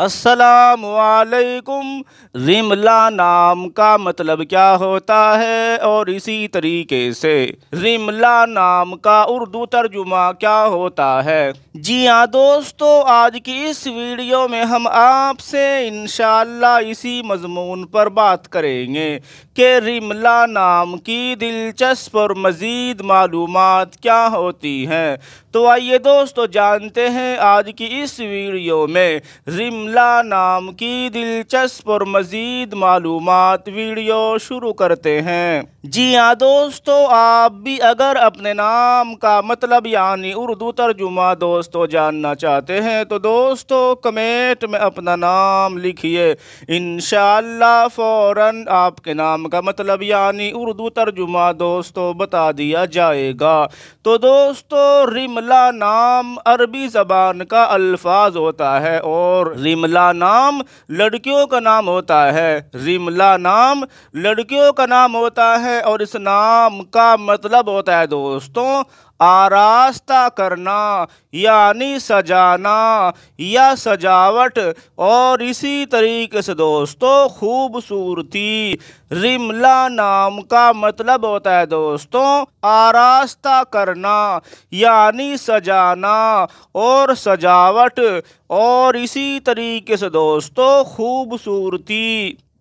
असलकुम रिमला नाम का मतलब क्या होता है और इसी तरीके से रिमला नाम का उर्दू तर्जुमा क्या होता है जी हाँ दोस्तों आज की इस वीडियो में हम आपसे इन इसी मजमून पर बात करेंगे कि रिमला नाम की दिलचस्प और मज़ीद मालूम क्या होती हैं तो आइए दोस्तों जानते हैं आज की इस वीडियो में रिमला नाम की दिलचस्प और मज़ीद मालूम वीडियो शुरू करते हैं जी हाँ दोस्तों आप भी अगर अपने नाम का मतलब यानी उर्दू तर्जुमा दोस्तों जानना चाहते हैं तो दोस्तों कमेंट में अपना नाम लिखिए इन फ़ौरन आपके नाम का मतलब यानी उर्दू तर्जुमा दोस्तों बता दिया जाएगा तो दोस्तों रिमला नाम अरबी ज़बान का अल्फाज होता है और रिमला नाम लड़कियों का नाम होता है रिमला नाम लड़कियों का नाम होता है और इस नाम का मतलब होता है दोस्तों आरास्ता करना यानी सजाना या सजावट और इसी तरीके से दोस्तों खूबसूरती रिमला नाम का मतलब होता है दोस्तों आरास्ता करना यानी सजाना और सजावट और इसी तरीके से दोस्तों खूबसूरती